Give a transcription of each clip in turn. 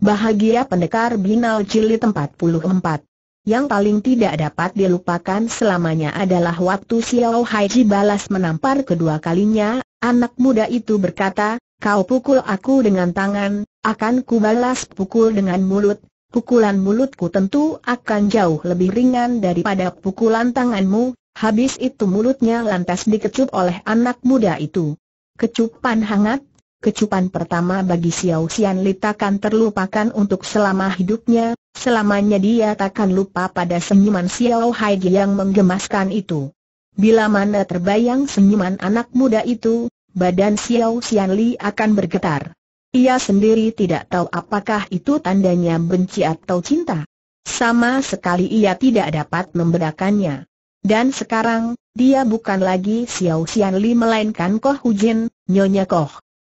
Bahagia Pendekar Binal Cili 44 Yang paling tidak dapat dilupakan selamanya adalah waktu Xiao Haiji balas menampar kedua kalinya, anak muda itu berkata, kau pukul aku dengan tangan, akan kubalas pukul dengan mulut, pukulan mulutku tentu akan jauh lebih ringan daripada pukulan tanganmu, habis itu mulutnya lantas dikecup oleh anak muda itu. Kecupan hangat, kecupan pertama bagi Xiao Xian Li takkan terlupakan untuk selama hidupnya, selamanya dia takkan lupa pada senyuman Xiao Hai yang menggemaskan itu. Bila mana terbayang senyuman anak muda itu, badan Xiao Xian Li akan bergetar. Ia sendiri tidak tahu apakah itu tandanya benci atau cinta. Sama sekali ia tidak dapat membedakannya. Dan sekarang, dia bukan lagi Xiao Xian Li melainkan Koh Hujin, Nyonya Koh.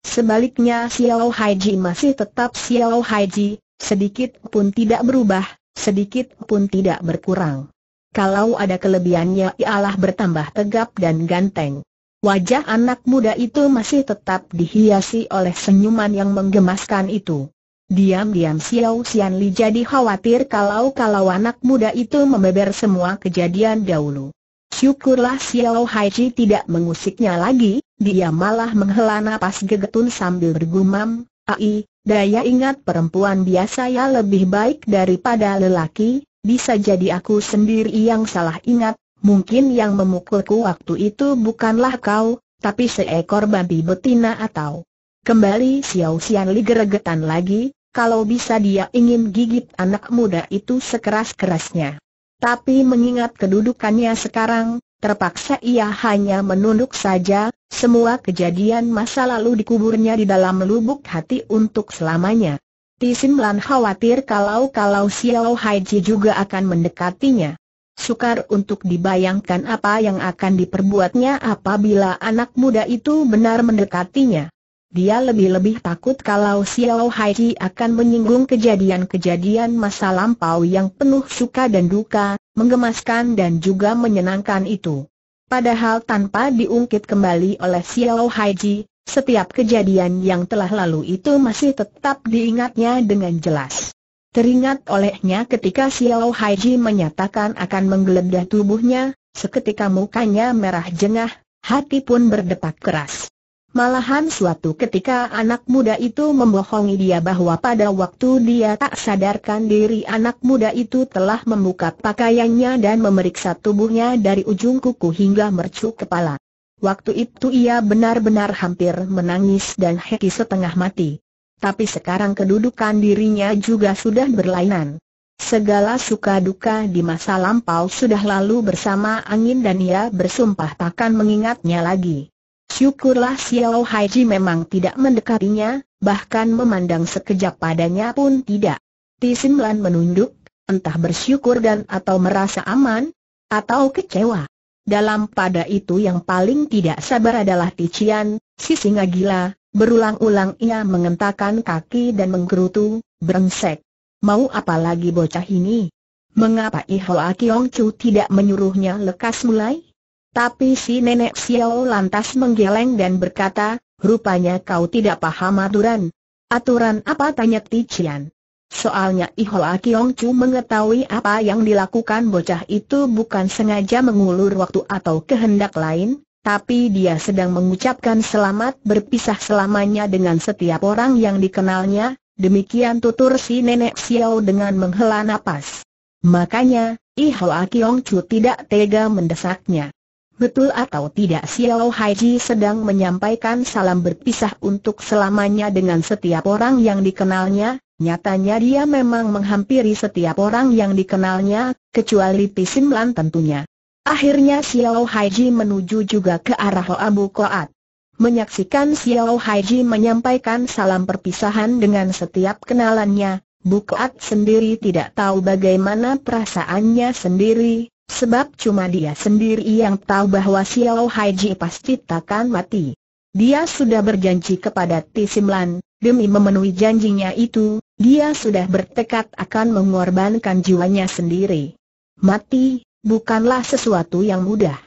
Sebaliknya Xiao Haiji masih tetap Xiao Haiji, sedikit pun tidak berubah, sedikit pun tidak berkurang. Kalau ada kelebihannya ialah bertambah tegap dan ganteng. Wajah anak muda itu masih tetap dihiasi oleh senyuman yang menggemaskan itu. Diam-diam Xiao Xianli jadi khawatir kalau-kalau anak muda itu membeber semua kejadian dahulu. Syukurlah Xiao Haiji tidak mengusiknya lagi, dia malah menghela napas gegetun sambil bergumam, Ai, daya ingat perempuan biasa ya lebih baik daripada lelaki, bisa jadi aku sendiri yang salah ingat, mungkin yang memukulku waktu itu bukanlah kau, tapi seekor babi betina atau... Kembali Xiao Xian Li geregetan lagi, kalau bisa dia ingin gigit anak muda itu sekeras-kerasnya. Tapi mengingat kedudukannya sekarang, terpaksa ia hanya menunduk saja, semua kejadian masa lalu dikuburnya di dalam lubuk hati untuk selamanya. Tisim Lan khawatir kalau-kalau Xiao Haiji juga akan mendekatinya. Sukar untuk dibayangkan apa yang akan diperbuatnya apabila anak muda itu benar mendekatinya. Dia lebih-lebih takut kalau Xiao Haiji akan menyinggung kejadian-kejadian masa lampau yang penuh suka dan duka, menggemaskan dan juga menyenangkan itu. Padahal tanpa diungkit kembali oleh Xiao Haiji, setiap kejadian yang telah lalu itu masih tetap diingatnya dengan jelas. Teringat olehnya ketika Xiao Haiji menyatakan akan menggeledah tubuhnya, seketika mukanya merah jengah, hati pun berdetak keras. Malahan suatu ketika anak muda itu membohongi dia bahwa pada waktu dia tak sadarkan diri anak muda itu telah membuka pakaiannya dan memeriksa tubuhnya dari ujung kuku hingga mercu kepala. Waktu itu ia benar-benar hampir menangis dan Heki setengah mati. Tapi sekarang kedudukan dirinya juga sudah berlainan. Segala suka duka di masa lampau sudah lalu bersama angin dan ia bersumpah takkan mengingatnya lagi. Syukurlah Xiao Haiji memang tidak mendekatinya, bahkan memandang sekejap padanya pun tidak. Tisin Lan menunduk, entah bersyukur dan atau merasa aman, atau kecewa. Dalam pada itu yang paling tidak sabar adalah Tician, si singa gila, berulang-ulang ia mengentakkan kaki dan menggerutu, brengsek. Mau apa lagi bocah ini? Mengapa Ihoa Kiong Chu tidak menyuruhnya lekas mulai? Tapi si nenek Xiao lantas menggeleng dan berkata, rupanya kau tidak paham aturan. Aturan apa tanya Tichian? Soalnya Ihoa Kiong Chu mengetahui apa yang dilakukan bocah itu bukan sengaja mengulur waktu atau kehendak lain, tapi dia sedang mengucapkan selamat berpisah selamanya dengan setiap orang yang dikenalnya, demikian tutur si nenek Xiao dengan menghela napas. Makanya, Ihoa Kiong Chu tidak tega mendesaknya. Betul atau tidak Xiao Haiji sedang menyampaikan salam berpisah untuk selamanya dengan setiap orang yang dikenalnya, nyatanya dia memang menghampiri setiap orang yang dikenalnya, kecuali Pisim Lan tentunya. Akhirnya Xiao Haiji menuju juga ke arah Abu Koat. Menyaksikan Xiao Haiji menyampaikan salam perpisahan dengan setiap kenalannya, Bukoat sendiri tidak tahu bagaimana perasaannya sendiri, Sebab cuma dia sendiri yang tahu bahwa Xiao Haiji pasti takkan mati. Dia sudah berjanji kepada Tisimlan, demi memenuhi janjinya itu, dia sudah bertekad akan mengorbankan jiwanya sendiri. Mati, bukanlah sesuatu yang mudah.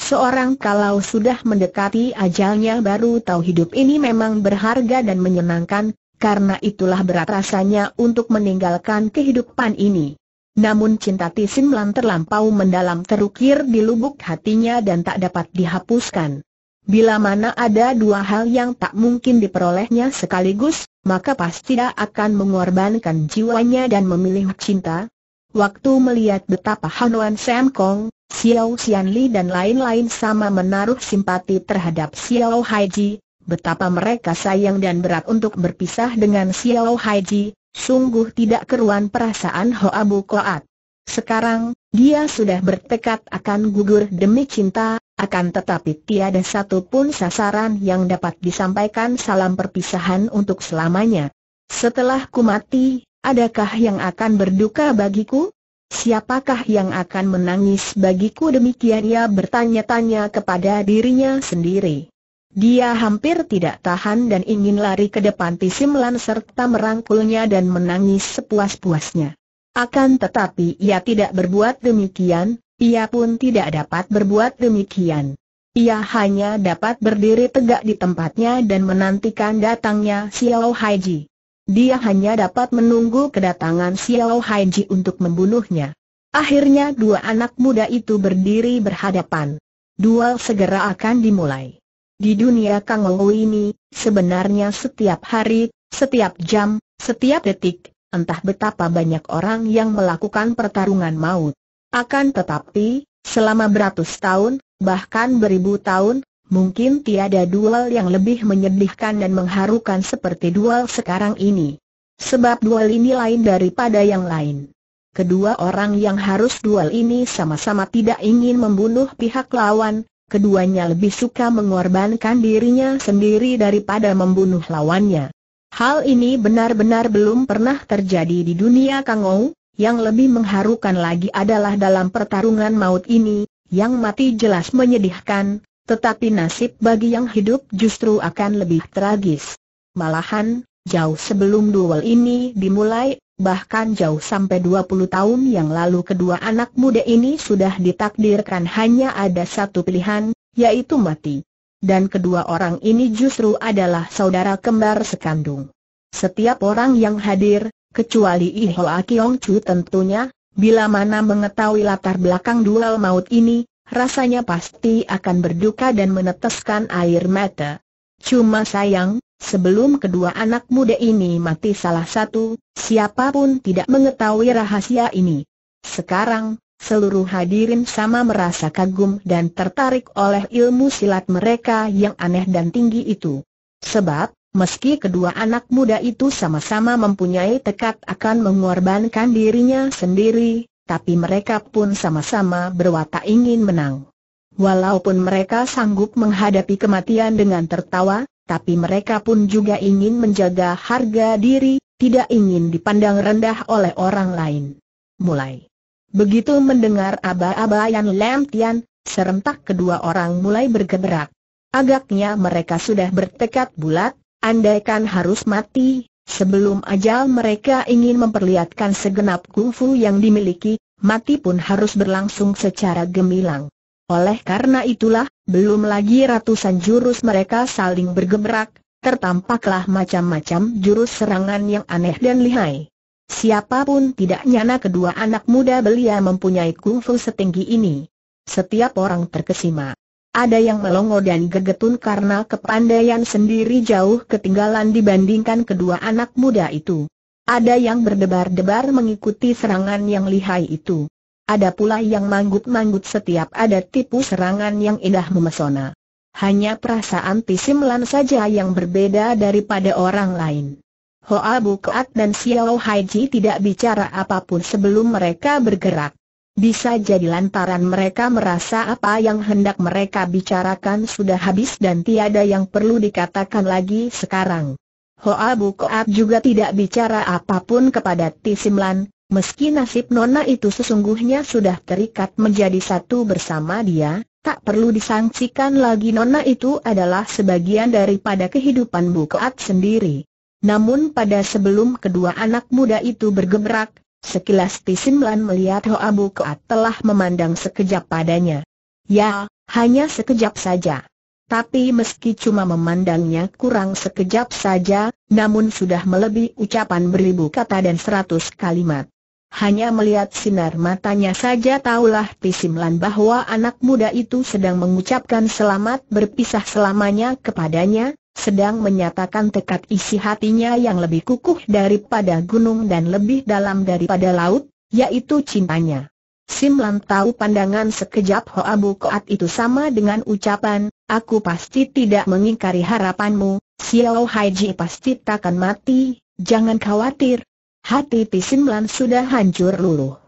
Seorang kalau sudah mendekati ajalnya baru tahu hidup ini memang berharga dan menyenangkan, karena itulah berat rasanya untuk meninggalkan kehidupan ini. Namun cinta Lan terlampau mendalam terukir di lubuk hatinya dan tak dapat dihapuskan. Bila mana ada dua hal yang tak mungkin diperolehnya sekaligus, maka pasti dia akan mengorbankan jiwanya dan memilih cinta. Waktu melihat betapa Hanuan Sam Kong, Xiao Xian Li dan lain-lain sama menaruh simpati terhadap Xiao Haiji, betapa mereka sayang dan berat untuk berpisah dengan Xiao Haiji, Sungguh tidak keruan perasaan Abu Koat. Sekarang, dia sudah bertekad akan gugur demi cinta, akan tetapi tiada satu pun sasaran yang dapat disampaikan salam perpisahan untuk selamanya. Setelah ku mati, adakah yang akan berduka bagiku? Siapakah yang akan menangis bagiku demikian ia bertanya-tanya kepada dirinya sendiri. Dia hampir tidak tahan dan ingin lari ke depan Pisimlan serta merangkulnya dan menangis sepuas-puasnya. Akan tetapi ia tidak berbuat demikian, ia pun tidak dapat berbuat demikian. Ia hanya dapat berdiri tegak di tempatnya dan menantikan datangnya Xiao Haiji. Dia hanya dapat menunggu kedatangan Xiao Haiji untuk membunuhnya. Akhirnya dua anak muda itu berdiri berhadapan. Duel segera akan dimulai. Di dunia Kang Ou ini, sebenarnya setiap hari, setiap jam, setiap detik, entah betapa banyak orang yang melakukan pertarungan maut. Akan tetapi, selama beratus tahun, bahkan beribu tahun, mungkin tiada duel yang lebih menyedihkan dan mengharukan seperti duel sekarang ini. Sebab duel ini lain daripada yang lain. Kedua orang yang harus duel ini sama-sama tidak ingin membunuh pihak lawan, keduanya lebih suka mengorbankan dirinya sendiri daripada membunuh lawannya. Hal ini benar-benar belum pernah terjadi di dunia Kangou, yang lebih mengharukan lagi adalah dalam pertarungan maut ini, yang mati jelas menyedihkan, tetapi nasib bagi yang hidup justru akan lebih tragis. Malahan, jauh sebelum duel ini dimulai, bahkan jauh sampai 20 tahun yang lalu kedua anak muda ini sudah ditakdirkan hanya ada satu pilihan, yaitu mati. Dan kedua orang ini justru adalah saudara kembar sekandung. Setiap orang yang hadir, kecuali Iho Akiong Chu tentunya, bila mana mengetahui latar belakang duel maut ini, rasanya pasti akan berduka dan meneteskan air mata. Cuma sayang, sebelum kedua anak muda ini mati salah satu, siapapun tidak mengetahui rahasia ini. Sekarang, seluruh hadirin sama merasa kagum dan tertarik oleh ilmu silat mereka yang aneh dan tinggi itu. Sebab, Meski kedua anak muda itu sama-sama mempunyai tekad akan mengorbankan dirinya sendiri, tapi mereka pun sama-sama berwatak ingin menang. Walaupun mereka sanggup menghadapi kematian dengan tertawa, tapi mereka pun juga ingin menjaga harga diri, tidak ingin dipandang rendah oleh orang lain. Mulai. Begitu mendengar aba-aba yang lemtian, serentak kedua orang mulai bergerak. Agaknya mereka sudah bertekad bulat, andaikan harus mati, sebelum ajal mereka ingin memperlihatkan segenap kungfu yang dimiliki, mati pun harus berlangsung secara gemilang. Oleh karena itulah, belum lagi ratusan jurus mereka saling bergemerak, tertampaklah macam-macam jurus serangan yang aneh dan lihai. Siapapun tidak nyana kedua anak muda belia mempunyai kungfu setinggi ini. Setiap orang terkesima. Ada yang melongo dan gegetun karena kepandaian sendiri jauh ketinggalan dibandingkan kedua anak muda itu. Ada yang berdebar-debar mengikuti serangan yang lihai itu. Ada pula yang manggut-manggut setiap ada tipu serangan yang indah memesona. Hanya perasaan Tisimlan saja yang berbeda daripada orang lain. Hoa Bukat dan Xiao Haiji tidak bicara apapun sebelum mereka bergerak. Bisa jadi lantaran mereka merasa apa yang hendak mereka bicarakan sudah habis dan tiada yang perlu dikatakan lagi sekarang. Hoa Bukat juga tidak bicara apapun kepada Tisimlan, Meski nasib Nona itu sesungguhnya sudah terikat menjadi satu bersama dia, tak perlu disangsikan lagi Nona itu adalah sebagian daripada kehidupan Bu Keat sendiri. Namun pada sebelum kedua anak muda itu bergebrak, sekilas Tisimlan melihat Hoa Keat telah memandang sekejap padanya. Ya, hanya sekejap saja. Tapi meski cuma memandangnya kurang sekejap saja, namun sudah melebihi ucapan beribu kata dan seratus kalimat. Hanya melihat sinar matanya saja tahulah Pisimlan bahwa anak muda itu sedang mengucapkan selamat berpisah selamanya kepadanya, sedang menyatakan tekad isi hatinya yang lebih kukuh daripada gunung dan lebih dalam daripada laut, yaitu cintanya. Simlan tahu pandangan sekejap Hoa Koat itu sama dengan ucapan, aku pasti tidak mengingkari harapanmu, Xiao Haiji pasti takkan mati, jangan khawatir, Hati Pisimlan sudah hancur luluh.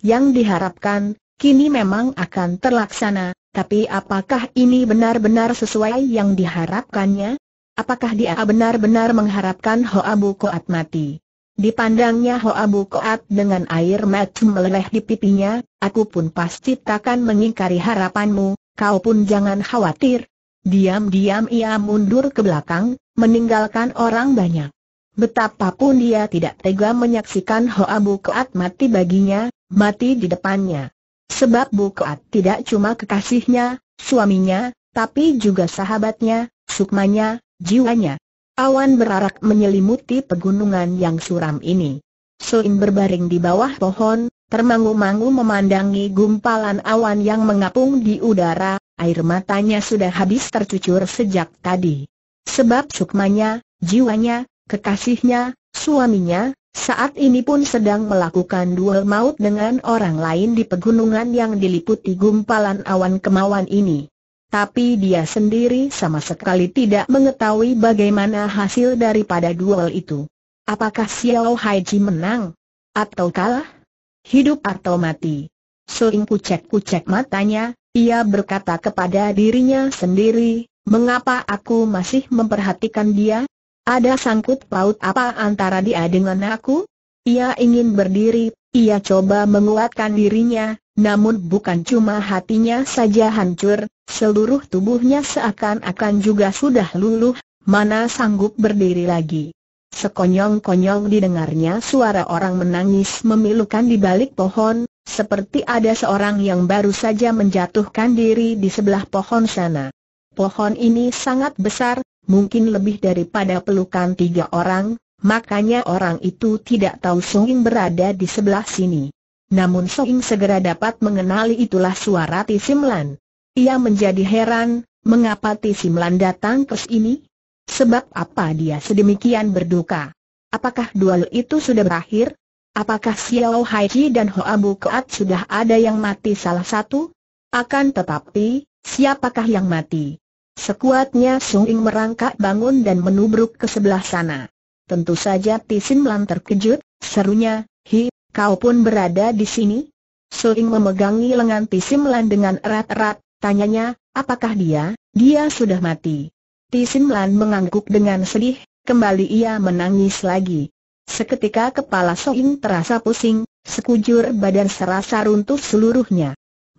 Yang diharapkan, kini memang akan terlaksana, tapi apakah ini benar-benar sesuai yang diharapkannya? Apakah dia benar-benar mengharapkan Hoa Koat mati? Dipandangnya Hoa Koat dengan air mata meleleh di pipinya, aku pun pasti takkan mengingkari harapanmu, kau pun jangan khawatir. Diam-diam ia mundur ke belakang, meninggalkan orang banyak. Betapapun dia tidak tega menyaksikan Hoa Keat mati baginya, mati di depannya. Sebab Keat tidak cuma kekasihnya, suaminya, tapi juga sahabatnya, sukmanya, jiwanya. Awan berarak menyelimuti pegunungan yang suram ini. Soin berbaring di bawah pohon, termangu-mangu memandangi gumpalan awan yang mengapung di udara, air matanya sudah habis tercucur sejak tadi. Sebab sukmanya, jiwanya, kekasihnya, suaminya, saat ini pun sedang melakukan duel maut dengan orang lain di pegunungan yang diliputi gumpalan awan kemauan ini. Tapi dia sendiri sama sekali tidak mengetahui bagaimana hasil daripada duel itu. Apakah Xiao Haiji menang? Atau kalah? Hidup atau mati? Soing kucek-kucek matanya, ia berkata kepada dirinya sendiri, mengapa aku masih memperhatikan dia, ada sangkut paut apa antara dia dengan aku? Ia ingin berdiri, ia coba menguatkan dirinya, namun bukan cuma hatinya saja hancur, seluruh tubuhnya seakan-akan juga sudah luluh, mana sanggup berdiri lagi. Sekonyong-konyong didengarnya suara orang menangis memilukan di balik pohon, seperti ada seorang yang baru saja menjatuhkan diri di sebelah pohon sana. Pohon ini sangat besar, mungkin lebih daripada pelukan tiga orang, makanya orang itu tidak tahu Soing berada di sebelah sini. Namun Soing segera dapat mengenali itulah suara Tisimlan. Ia menjadi heran, mengapa Tisimlan datang ke sini? Sebab apa dia sedemikian berduka? Apakah duel itu sudah berakhir? Apakah Xiao Haiji dan Hoa Keat sudah ada yang mati salah satu? Akan tetapi, siapakah yang mati? Sekuatnya Sung Ing merangkak bangun dan menubruk ke sebelah sana. Tentu saja Tisin Lan terkejut, serunya, Hi, kau pun berada di sini? Sung Ing memegangi lengan Tisin Lan dengan erat-erat, tanyanya, apakah dia, dia sudah mati? Tisin Lan mengangguk dengan sedih, kembali ia menangis lagi. Seketika kepala Ing terasa pusing, sekujur badan serasa runtuh seluruhnya.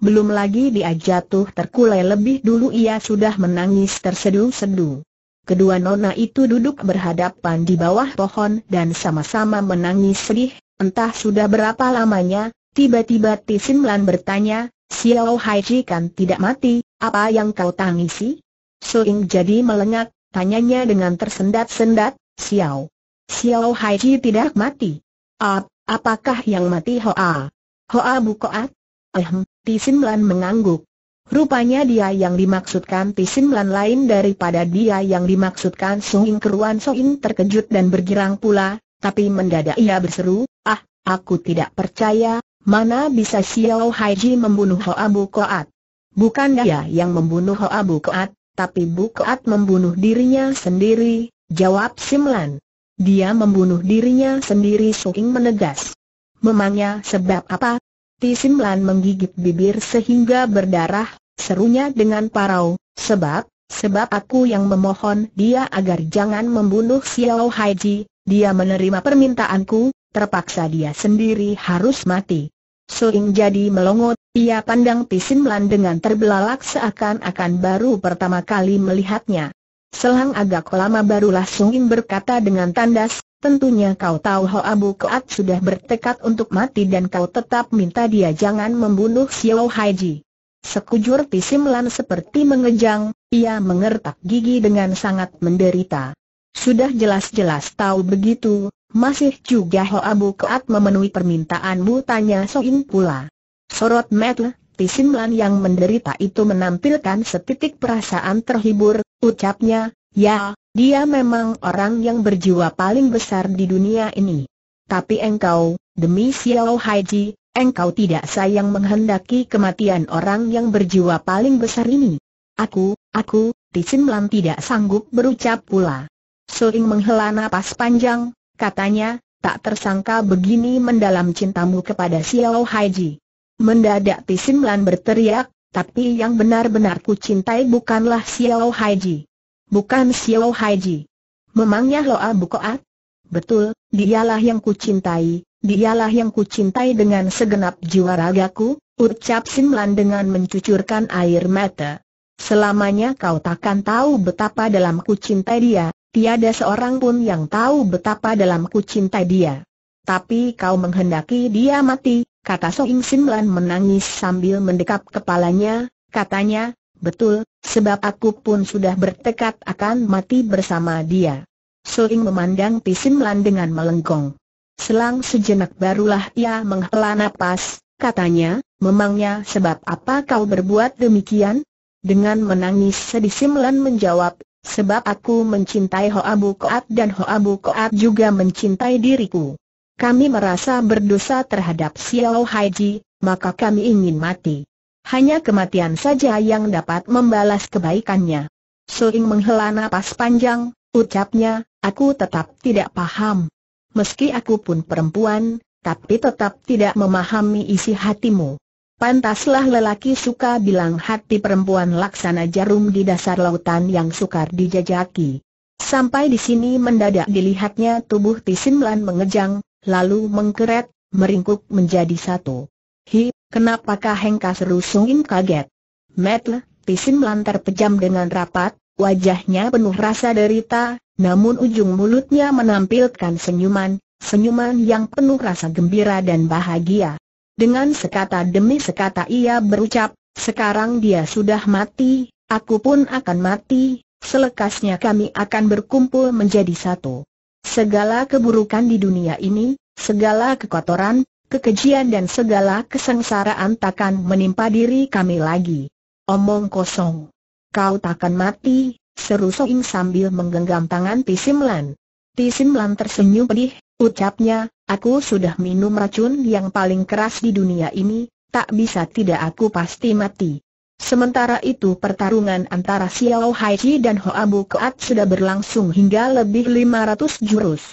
Belum lagi dia jatuh terkulai lebih dulu ia sudah menangis tersedu-sedu Kedua nona itu duduk berhadapan di bawah pohon dan sama-sama menangis sedih, entah sudah berapa lamanya, tiba-tiba Tisin Lan bertanya, Xiao Haiji kan tidak mati, apa yang kau tangisi? So Ying jadi melengak, tanyanya dengan tersendat-sendat, Xiao. Xiao Haiji tidak mati. Ap, apakah yang mati Hoa? Hoa Bukoat? Ehem, Tisimlan mengangguk. Rupanya dia yang dimaksudkan Tisimlan lain daripada dia yang dimaksudkan Ing Keruan Ing terkejut dan bergirang pula, tapi mendadak ia berseru, ah, aku tidak percaya, mana bisa Xiao Haiji membunuh Hoa Bu Koat. Bukan dia yang membunuh Hoa Bu Koat, tapi Bu Koat membunuh dirinya sendiri, jawab Simlan. Dia membunuh dirinya sendiri Ing menegas. Memangnya sebab apa, Tisimlan menggigit bibir sehingga berdarah, serunya dengan parau, sebab, sebab aku yang memohon dia agar jangan membunuh Xiao Haiji, dia menerima permintaanku, terpaksa dia sendiri harus mati. Suing jadi melongot, ia pandang Tisimlan dengan terbelalak seakan-akan baru pertama kali melihatnya. Selang agak lama barulah Sung Im berkata dengan tandas, Tentunya kau tahu Hoa Abu Keat sudah bertekad untuk mati dan kau tetap minta dia jangan membunuh Xiao Haiji. Sekujur Tisim Lan seperti mengejang, ia mengertak gigi dengan sangat menderita. Sudah jelas-jelas tahu begitu, masih juga Hoa Abu Keat memenuhi permintaanmu tanya Soin pula. Sorot Metle, Pisimlan yang menderita itu menampilkan setitik perasaan terhibur, ucapnya, ya, dia memang orang yang berjiwa paling besar di dunia ini. Tapi engkau, demi Xiao Haiji, engkau tidak sayang menghendaki kematian orang yang berjiwa paling besar ini. Aku, aku, Pisimlan tidak sanggup berucap pula. Soing menghela napas panjang, katanya, tak tersangka begini mendalam cintamu kepada Xiao Haiji. Mendadak Pisim Lan berteriak, tapi yang benar-benar ku cintai bukanlah Xiao Haiji. Bukan Xiao Haiji. Memangnya Loa Bukoat? Betul, dialah yang ku cintai, dialah yang ku cintai dengan segenap jiwa ragaku, ucap Simlan dengan mencucurkan air mata. Selamanya kau takkan tahu betapa dalam ku cintai dia, tiada seorang pun yang tahu betapa dalam ku cintai dia. Tapi kau menghendaki dia mati, kata Soing Simlan menangis sambil mendekap kepalanya, katanya, betul, sebab aku pun sudah bertekad akan mati bersama dia. Soing memandang Pi Pisimlan dengan melengkong. Selang sejenak barulah ia menghela nafas. katanya, memangnya sebab apa kau berbuat demikian? Dengan menangis sedih Simlan menjawab, sebab aku mencintai Hoabu Bu Koat dan Hoabu Bu Koat juga mencintai diriku. Kami merasa berdosa terhadap Xiao Haiji, maka kami ingin mati. Hanya kematian saja yang dapat membalas kebaikannya. Suing menghela napas panjang, ucapnya, aku tetap tidak paham. Meski aku pun perempuan, tapi tetap tidak memahami isi hatimu. Pantaslah lelaki suka bilang hati perempuan laksana jarum di dasar lautan yang sukar dijajaki. Sampai di sini mendadak dilihatnya tubuh Tisimlan mengejang, lalu mengkeret, meringkuk menjadi satu. Hi, kenapakah Hengka seru Sungin kaget? Metle, pisim melantar pejam dengan rapat, wajahnya penuh rasa derita, namun ujung mulutnya menampilkan senyuman, senyuman yang penuh rasa gembira dan bahagia. Dengan sekata demi sekata ia berucap, sekarang dia sudah mati, aku pun akan mati, selekasnya kami akan berkumpul menjadi satu. Segala keburukan di dunia ini, segala kekotoran, kekejian dan segala kesengsaraan takkan menimpa diri kami lagi. Omong kosong. Kau takkan mati, seru Soing sambil menggenggam tangan Tisimlan. Tisimlan tersenyum pedih, ucapnya, aku sudah minum racun yang paling keras di dunia ini, tak bisa tidak aku pasti mati. Sementara itu pertarungan antara Xiao Haiji dan Hoa Bu Keat sudah berlangsung hingga lebih 500 jurus.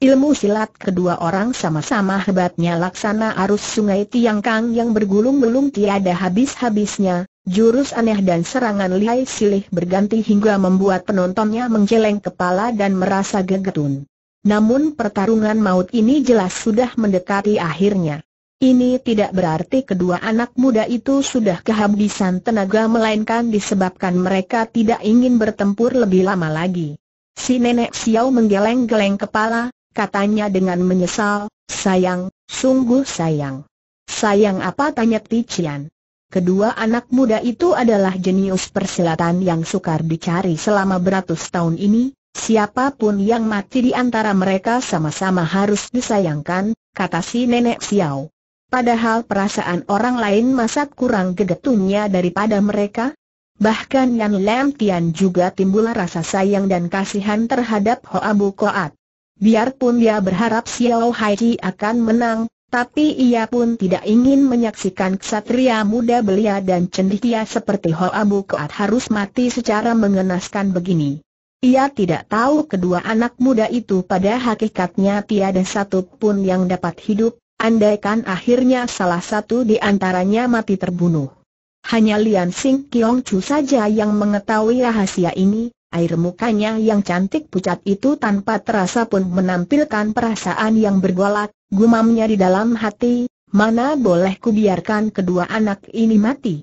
Ilmu silat kedua orang sama-sama hebatnya laksana arus sungai Tiangkang yang bergulung-gulung tiada habis-habisnya, jurus aneh dan serangan lihai silih berganti hingga membuat penontonnya menjeleng kepala dan merasa gegetun. Namun pertarungan maut ini jelas sudah mendekati akhirnya. Ini tidak berarti kedua anak muda itu sudah kehabisan tenaga melainkan disebabkan mereka tidak ingin bertempur lebih lama lagi. Si nenek Xiao menggeleng-geleng kepala, katanya dengan menyesal, sayang, sungguh sayang. Sayang apa tanya Tician. Kedua anak muda itu adalah jenius persilatan yang sukar dicari selama beratus tahun ini, siapapun yang mati di antara mereka sama-sama harus disayangkan, kata si nenek Xiao. Padahal perasaan orang lain masa kurang gegetunya daripada mereka? Bahkan Yan Lam Tian juga timbul rasa sayang dan kasihan terhadap Hoa Bu Koat. Biarpun dia berharap Xiao Hai Chi akan menang, tapi ia pun tidak ingin menyaksikan ksatria muda belia dan cendikia seperti Hoa Bu Koat harus mati secara mengenaskan begini. Ia tidak tahu kedua anak muda itu pada hakikatnya tiada satu pun yang dapat hidup, Andaikan akhirnya salah satu di antaranya mati terbunuh. Hanya Lian Sing Kiong Chu saja yang mengetahui rahasia ini, air mukanya yang cantik pucat itu tanpa terasa pun menampilkan perasaan yang bergolak, gumamnya di dalam hati, mana boleh kubiarkan kedua anak ini mati.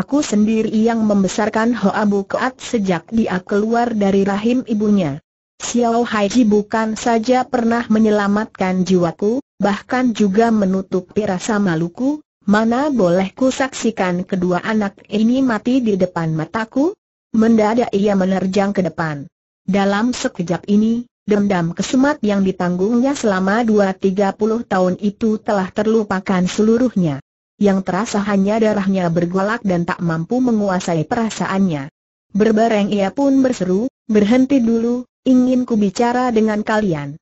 Aku sendiri yang membesarkan Hoa Keat sejak dia keluar dari rahim ibunya. Xiao Haiji bukan saja pernah menyelamatkan jiwaku, bahkan juga menutupi rasa maluku, mana boleh ku saksikan kedua anak ini mati di depan mataku? Mendadak ia menerjang ke depan. Dalam sekejap ini, dendam kesumat yang ditanggungnya selama dua tiga puluh tahun itu telah terlupakan seluruhnya. Yang terasa hanya darahnya bergolak dan tak mampu menguasai perasaannya. Berbareng ia pun berseru, berhenti dulu, ingin ku bicara dengan kalian.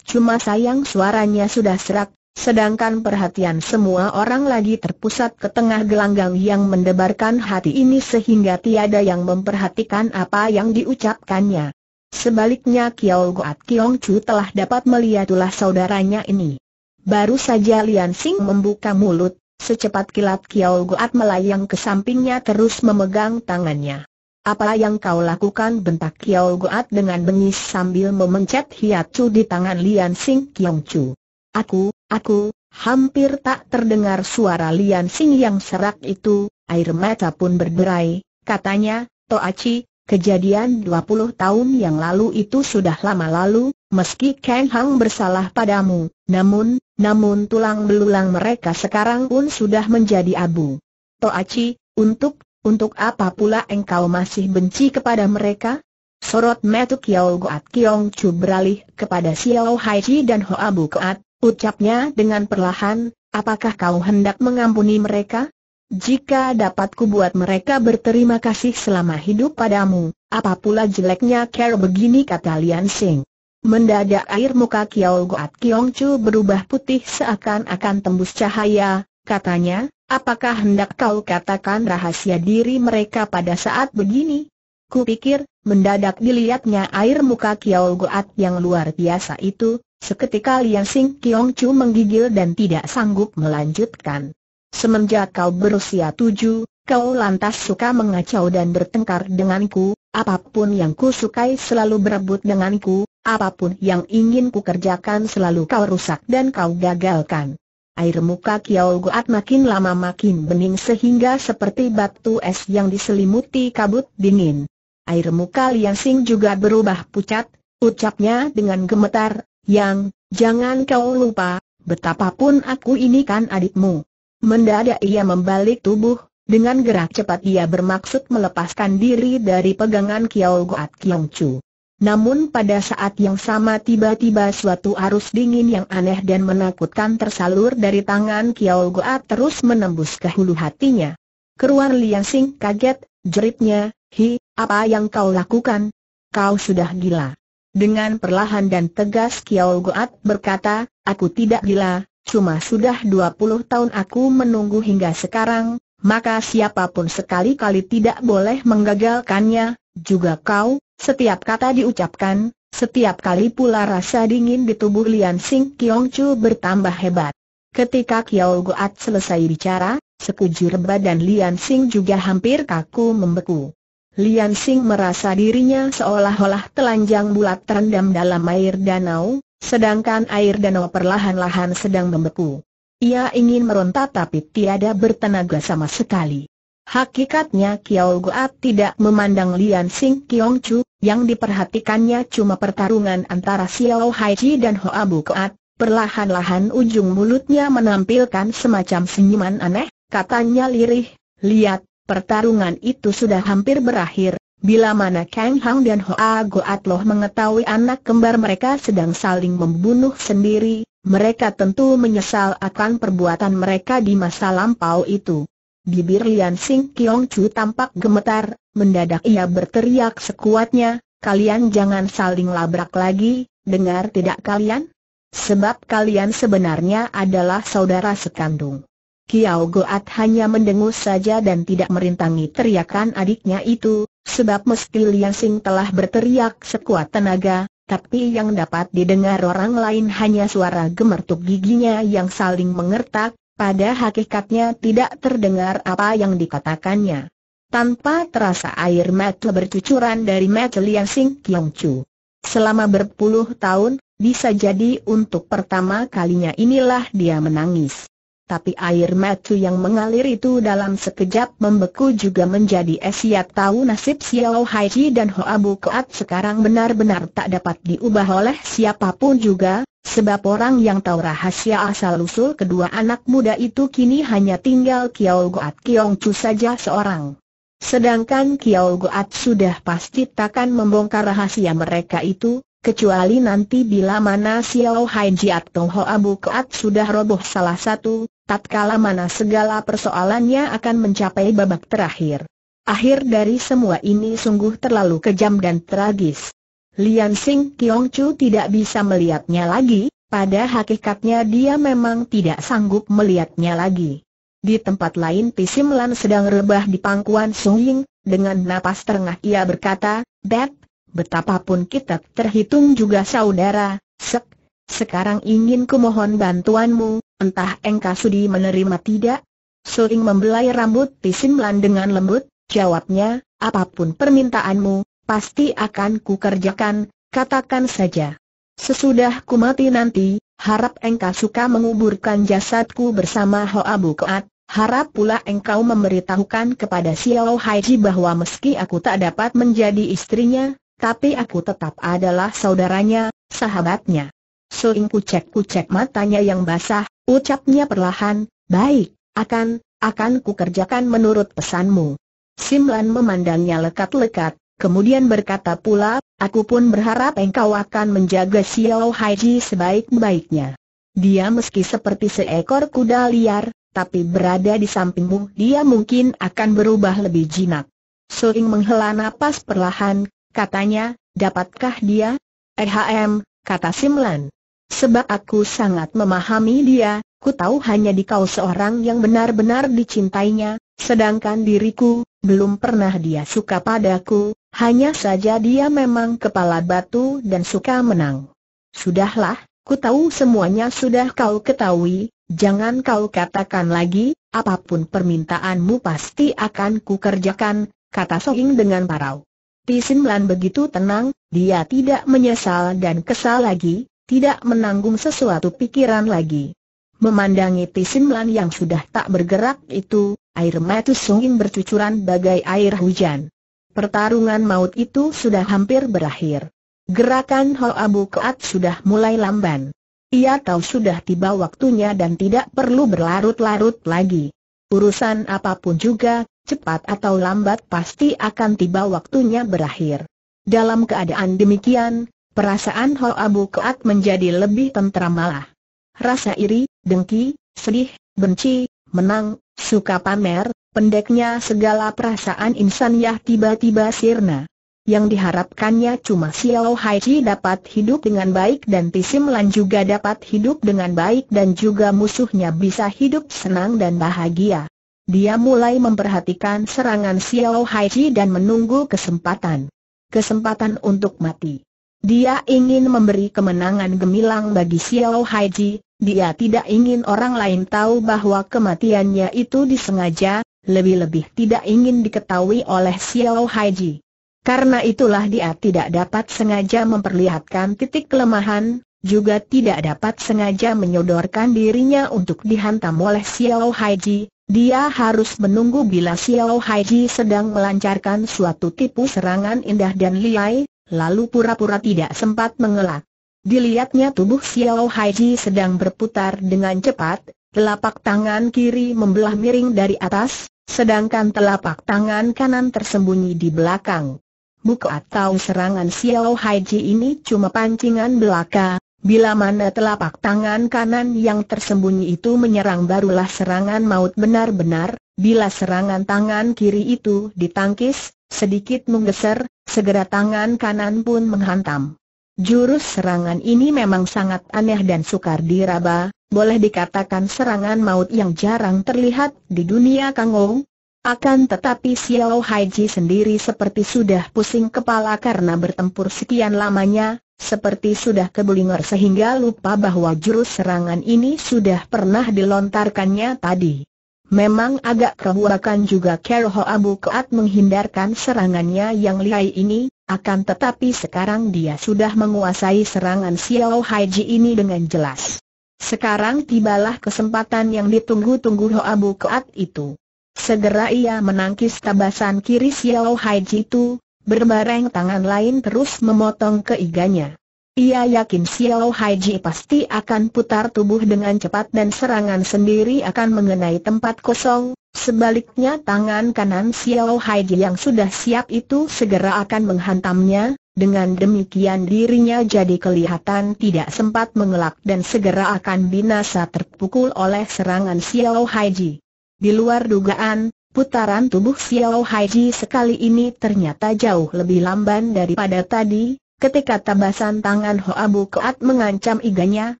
Cuma sayang suaranya sudah serak, sedangkan perhatian semua orang lagi terpusat ke tengah gelanggang yang mendebarkan hati ini sehingga tiada yang memperhatikan apa yang diucapkannya. Sebaliknya Kiao Goat Kiong Chu telah dapat melihat ulah saudaranya ini. Baru saja Lian Sing membuka mulut, Secepat kilat Kiao Goat melayang ke sampingnya terus memegang tangannya. Apa yang kau lakukan bentak Kiao Goat dengan bengis sambil memencet hiacu di tangan Lian Sing Kiong Chu. Aku, aku, hampir tak terdengar suara Lian Sing yang serak itu, air mata pun berderai, katanya, Toachi, kejadian 20 tahun yang lalu itu sudah lama lalu, meski Kang Hang bersalah padamu, namun, namun tulang belulang mereka sekarang pun sudah menjadi abu. Toachi, untuk untuk apa pula engkau masih benci kepada mereka? Sorot metu Kiao Goat Kiong Chu beralih kepada Xiao Hai Chi dan Hoa Bu Koat, ucapnya dengan perlahan, apakah kau hendak mengampuni mereka? Jika dapat kubuat mereka berterima kasih selama hidup padamu, apa pula jeleknya care begini kata Lian Sing. Mendadak air muka Kiao Goat Kiong Chu berubah putih seakan-akan tembus cahaya, Katanya, apakah hendak kau katakan rahasia diri mereka pada saat begini? Kupikir, mendadak dilihatnya air muka Kiao Goat yang luar biasa itu, seketika Liang Sing Kiong Chu menggigil dan tidak sanggup melanjutkan. Semenjak kau berusia tujuh, kau lantas suka mengacau dan bertengkar denganku, apapun yang ku sukai selalu berebut denganku, apapun yang ingin ku kerjakan selalu kau rusak dan kau gagalkan. Air muka Kiao Goat makin lama makin bening sehingga seperti batu es yang diselimuti kabut dingin. Air muka Liang Sing juga berubah pucat, ucapnya dengan gemetar, Yang, jangan kau lupa, betapapun aku ini kan adikmu. Mendadak ia membalik tubuh, dengan gerak cepat ia bermaksud melepaskan diri dari pegangan Kiao Goat Kiong Chu. Namun pada saat yang sama tiba-tiba suatu arus dingin yang aneh dan menakutkan tersalur dari tangan Kiao Goa terus menembus ke hulu hatinya. Keruan Liang Sing kaget, jeritnya, Hi, apa yang kau lakukan? Kau sudah gila. Dengan perlahan dan tegas Kiao Goat berkata, aku tidak gila, cuma sudah 20 tahun aku menunggu hingga sekarang, maka siapapun sekali-kali tidak boleh menggagalkannya, juga kau, setiap kata diucapkan, setiap kali pula rasa dingin di tubuh Lian Sing Kiong Chu bertambah hebat. Ketika Kiao Goat selesai bicara, sekujur badan Lian Sing juga hampir kaku membeku. Lian Sing merasa dirinya seolah-olah telanjang bulat terendam dalam air danau, sedangkan air danau perlahan-lahan sedang membeku. Ia ingin meronta tapi tiada bertenaga sama sekali. Hakikatnya Kiao Goat tidak memandang Lian Sing Kiong Chu, yang diperhatikannya cuma pertarungan antara Xiao Haiji dan Hoa Keat. perlahan-lahan ujung mulutnya menampilkan semacam senyuman aneh, katanya lirih, lihat, pertarungan itu sudah hampir berakhir, bila mana Kang Hang dan Hoa Goat Loh mengetahui anak kembar mereka sedang saling membunuh sendiri, mereka tentu menyesal akan perbuatan mereka di masa lampau itu. Bibir Lian Sing Kiong Chu tampak gemetar, mendadak ia berteriak sekuatnya, kalian jangan saling labrak lagi, dengar tidak kalian? Sebab kalian sebenarnya adalah saudara sekandung. Kiao Goat hanya mendengus saja dan tidak merintangi teriakan adiknya itu, sebab meski Lian Sing telah berteriak sekuat tenaga, tapi yang dapat didengar orang lain hanya suara gemertuk giginya yang saling mengertak, pada hakikatnya tidak terdengar apa yang dikatakannya. Tanpa terasa air mata bercucuran dari mata Liang Sing Kiong Chu. Selama berpuluh tahun, bisa jadi untuk pertama kalinya inilah dia menangis tapi air mata yang mengalir itu dalam sekejap membeku juga menjadi es Siap tahu nasib Xiao Haiji dan Ho Abu Keat sekarang benar-benar tak dapat diubah oleh siapapun juga, sebab orang yang tahu rahasia asal-usul kedua anak muda itu kini hanya tinggal Kiao Goat Kiong Chu saja seorang. Sedangkan Kiao Goat sudah pasti takkan membongkar rahasia mereka itu, kecuali nanti bila mana Xiao Haiji atau Ho Abu Keat sudah roboh salah satu, tatkala mana segala persoalannya akan mencapai babak terakhir. Akhir dari semua ini sungguh terlalu kejam dan tragis. Lian Sing Kiong Chu tidak bisa melihatnya lagi, pada hakikatnya dia memang tidak sanggup melihatnya lagi. Di tempat lain Pisim Lan sedang rebah di pangkuan Sung Ying, dengan napas terengah ia berkata, Bet, betapapun kita terhitung juga saudara, sek, sekarang ingin kumohon bantuanmu, Entah engkau sudi menerima tidak? Soing membelai rambut Lan dengan lembut, jawabnya, apapun permintaanmu, pasti akan ku kerjakan. katakan saja. Sesudah ku mati nanti, harap engkau suka menguburkan jasadku bersama Hoa Keat. harap pula engkau memberitahukan kepada Xiao Haiji bahwa meski aku tak dapat menjadi istrinya, tapi aku tetap adalah saudaranya, sahabatnya. Soing kucek-kucek matanya yang basah, Ucapnya perlahan, baik, akan, akan kukerjakan menurut pesanmu. Simlan memandangnya lekat-lekat, kemudian berkata pula, aku pun berharap engkau akan menjaga Xiao Haiji sebaik-baiknya. Dia meski seperti seekor kuda liar, tapi berada di sampingmu dia mungkin akan berubah lebih jinak. Suing menghela napas perlahan, katanya, dapatkah dia? Ehm, kata Simlan. Sebab aku sangat memahami dia, ku tahu hanya di kau seorang yang benar-benar dicintainya, sedangkan diriku, belum pernah dia suka padaku, hanya saja dia memang kepala batu dan suka menang. Sudahlah, ku tahu semuanya sudah kau ketahui, jangan kau katakan lagi, apapun permintaanmu pasti akan ku kerjakan, kata Sohing dengan parau. Tisimlan begitu tenang, dia tidak menyesal dan kesal lagi, tidak menanggung sesuatu pikiran lagi. Memandangi Tisimlan yang sudah tak bergerak itu, air mata sungging bercucuran bagai air hujan. Pertarungan maut itu sudah hampir berakhir. Gerakan Ho Abu Keat sudah mulai lamban. Ia tahu sudah tiba waktunya dan tidak perlu berlarut-larut lagi. Urusan apapun juga, cepat atau lambat pasti akan tiba waktunya berakhir. Dalam keadaan demikian, Perasaan Ho Abu Keat menjadi lebih tentramalah. malah. Rasa iri, dengki, sedih, benci, menang, suka pamer, pendeknya segala perasaan insan yah tiba-tiba sirna. Yang diharapkannya cuma Xiao Haiji dapat hidup dengan baik dan Tisim Lan juga dapat hidup dengan baik dan juga musuhnya bisa hidup senang dan bahagia. Dia mulai memperhatikan serangan Xiao Haiji dan menunggu kesempatan. Kesempatan untuk mati. Dia ingin memberi kemenangan gemilang bagi Xiao Haiji, dia tidak ingin orang lain tahu bahwa kematiannya itu disengaja, lebih-lebih tidak ingin diketahui oleh Xiao Haiji. Karena itulah dia tidak dapat sengaja memperlihatkan titik kelemahan, juga tidak dapat sengaja menyodorkan dirinya untuk dihantam oleh Xiao Haiji. Dia harus menunggu bila Xiao Haiji sedang melancarkan suatu tipu serangan indah dan liai, lalu pura-pura tidak sempat mengelak. Dilihatnya tubuh Xiao Haiji sedang berputar dengan cepat, telapak tangan kiri membelah miring dari atas, sedangkan telapak tangan kanan tersembunyi di belakang. Buka atau serangan Xiao Haiji ini cuma pancingan belaka, bila mana telapak tangan kanan yang tersembunyi itu menyerang barulah serangan maut benar-benar, bila serangan tangan kiri itu ditangkis, Sedikit menggeser, segera tangan kanan pun menghantam. Jurus serangan ini memang sangat aneh dan sukar diraba, boleh dikatakan serangan maut yang jarang terlihat di dunia Kangou. Akan tetapi Xiao Haiji sendiri seperti sudah pusing kepala karena bertempur sekian lamanya, seperti sudah kebelingar sehingga lupa bahwa jurus serangan ini sudah pernah dilontarkannya tadi. Memang agak kehuakan juga Keroho Abu Keat menghindarkan serangannya yang lihai ini, akan tetapi sekarang dia sudah menguasai serangan Xiao Haiji ini dengan jelas. Sekarang tibalah kesempatan yang ditunggu-tunggu Ho Abu Keat itu. Segera ia menangkis tabasan kiri Xiao Haiji itu, berbareng tangan lain terus memotong keiganya. Ia yakin Xiao Haiji pasti akan putar tubuh dengan cepat dan serangan sendiri akan mengenai tempat kosong. Sebaliknya tangan kanan Xiao Haiji yang sudah siap itu segera akan menghantamnya, dengan demikian dirinya jadi kelihatan tidak sempat mengelak dan segera akan binasa terpukul oleh serangan Xiao Haiji. Di luar dugaan, putaran tubuh Xiao Haiji sekali ini ternyata jauh lebih lamban daripada tadi, Ketika tabasan tangan Hoa Koat mengancam iganya,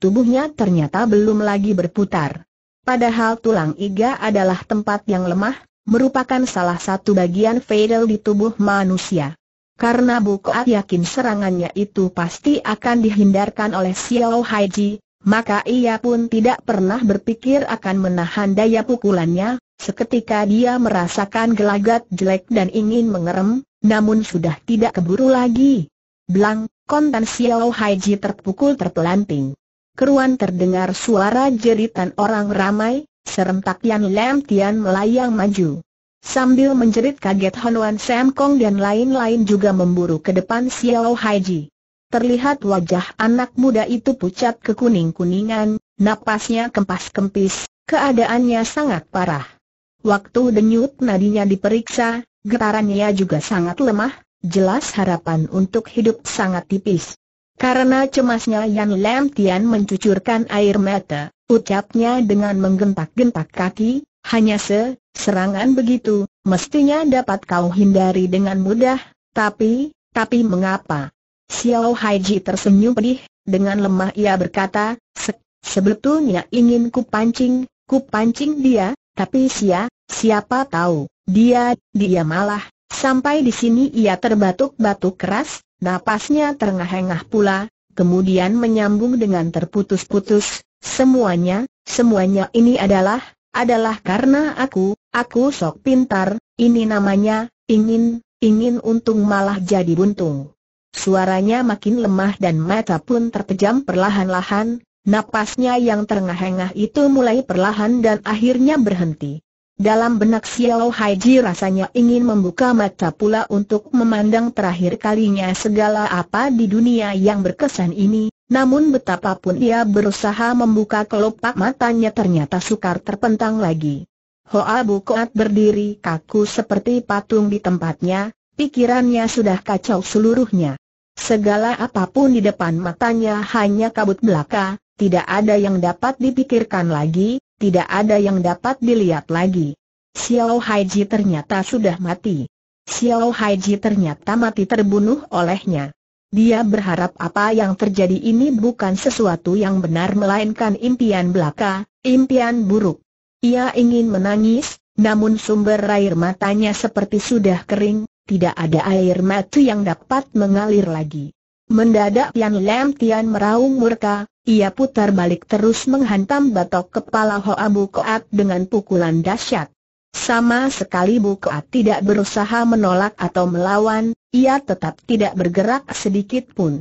tubuhnya ternyata belum lagi berputar. Padahal tulang iga adalah tempat yang lemah, merupakan salah satu bagian vital di tubuh manusia. Karena Koat yakin serangannya itu pasti akan dihindarkan oleh Xiao Haiji, maka ia pun tidak pernah berpikir akan menahan daya pukulannya, seketika dia merasakan gelagat jelek dan ingin mengerem, namun sudah tidak keburu lagi. Blang, konten Xiao Haiji terpukul terpelanting. Keruan terdengar suara jeritan orang ramai, serentak Yan Lam Tian melayang maju. Sambil menjerit kaget Wan Sam Kong dan lain-lain juga memburu ke depan Xiao Haiji. Terlihat wajah anak muda itu pucat kekuning-kuningan, napasnya kempas-kempis, keadaannya sangat parah. Waktu denyut nadinya diperiksa, getarannya juga sangat lemah, jelas harapan untuk hidup sangat tipis. Karena cemasnya Yan Lam Tian mencucurkan air mata, ucapnya dengan menggentak-gentak kaki, hanya se, serangan begitu, mestinya dapat kau hindari dengan mudah, tapi, tapi mengapa? Xiao Haiji tersenyum pedih, dengan lemah ia berkata, se sebetulnya ingin ku pancing, ku pancing dia, tapi sia, siapa tahu, dia, dia malah, Sampai di sini ia terbatuk-batuk keras, napasnya terengah-engah pula, kemudian menyambung dengan terputus-putus, semuanya, semuanya ini adalah, adalah karena aku, aku sok pintar, ini namanya, ingin, ingin untung malah jadi buntung. Suaranya makin lemah dan mata pun terpejam perlahan-lahan, napasnya yang terengah-engah itu mulai perlahan dan akhirnya berhenti. Dalam benak Xiao Haiji rasanya ingin membuka mata pula untuk memandang terakhir kalinya segala apa di dunia yang berkesan ini, namun betapapun ia berusaha membuka kelopak matanya ternyata sukar terpentang lagi. Hoa Bukoat berdiri kaku seperti patung di tempatnya, pikirannya sudah kacau seluruhnya. Segala apapun di depan matanya hanya kabut belaka, tidak ada yang dapat dipikirkan lagi, tidak ada yang dapat dilihat lagi. Xiao Haiji ternyata sudah mati. Xiao Haiji ternyata mati terbunuh olehnya. Dia berharap apa yang terjadi ini bukan sesuatu yang benar melainkan impian belaka, impian buruk. Ia ingin menangis, namun sumber air matanya seperti sudah kering, tidak ada air mata yang dapat mengalir lagi. Mendadak Tian Lam Tian meraung murka, ia putar balik terus menghantam batok kepala Hoa Bukoat dengan pukulan dahsyat. Sama sekali Bukoat tidak berusaha menolak atau melawan, ia tetap tidak bergerak sedikit pun.